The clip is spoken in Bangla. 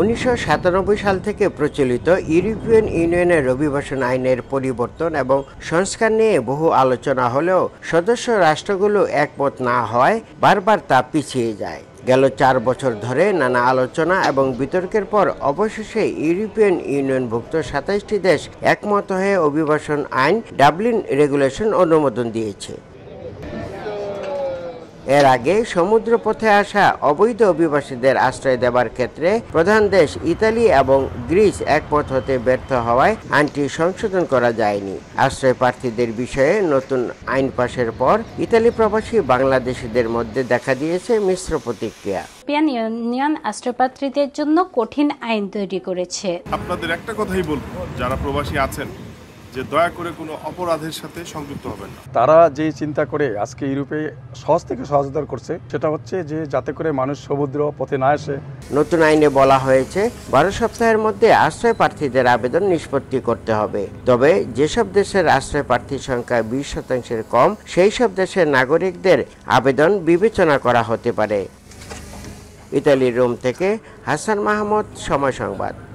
উনিশশো সাল থেকে প্রচলিত ইউরোপিয়ান ইউনিয়নের অভিবাসন আইনের পরিবর্তন এবং সংস্কার নিয়ে বহু আলোচনা হলেও সদস্য রাষ্ট্রগুলো একমত না হয় বারবার তা পিছিয়ে যায় গেল চার বছর ধরে নানা আলোচনা এবং বিতর্কের পর অবশেষে ইউরোপিয়ান ইউনিয়নভুক্ত সাতাইশটি দেশ একমত হয়ে অভিবাসন আইন ডাবলিন রেগুলেশন অনুমোদন দিয়েছে এর আগে সমুদ্রপথে আসা অবৈধ অভিবাসীদের আশ্রয় দেবার ক্ষেত্রে প্রধান দেশ ইতালি এবং গ্রিস পথ হতে ব্যর্থ হওয়ায় আইনটি সংশোধন করা যায়নি আশ্রয় প্রার্থীদের বিষয়ে নতুন আইন পাশের পর ইতালি প্রবাসী বাংলাদেশিদের মধ্যে দেখা দিয়েছে মিশ্র প্রতিক্রিয়া ইউরোপিয়ান ইউনিয়ন আশ্রয়প্রার্থীদের জন্য কঠিন আইন তৈরি করেছে আপনাদের একটা কথাই বলবো যারা প্রবাসী আছেন যে দয়া করে কোনো অপরাধের সাথে সংযুক্ত হবেন না তারা যে চিন্তা করে আজকে ইউরোপে সহজ থেকে সহজতর করছে সেটা হচ্ছে যে যাতে করে মানুষ সমুদ্র পথে না আসে নতুন আইনে বলা হয়েছে বারো সপ্তাহের মধ্যে আশ্রয় প্রার্থীদের আবেদন নিষ্পত্তি করতে হবে তবে যেসব দেশের আশ্রয় প্রার্থীর সংখ্যা বিশ শতাংশের কম সেই সব দেশের নাগরিকদের আবেদন বিবেচনা করা হতে পারে ইতালির রোম থেকে হাসান মাহমুদ সময় সংবাদ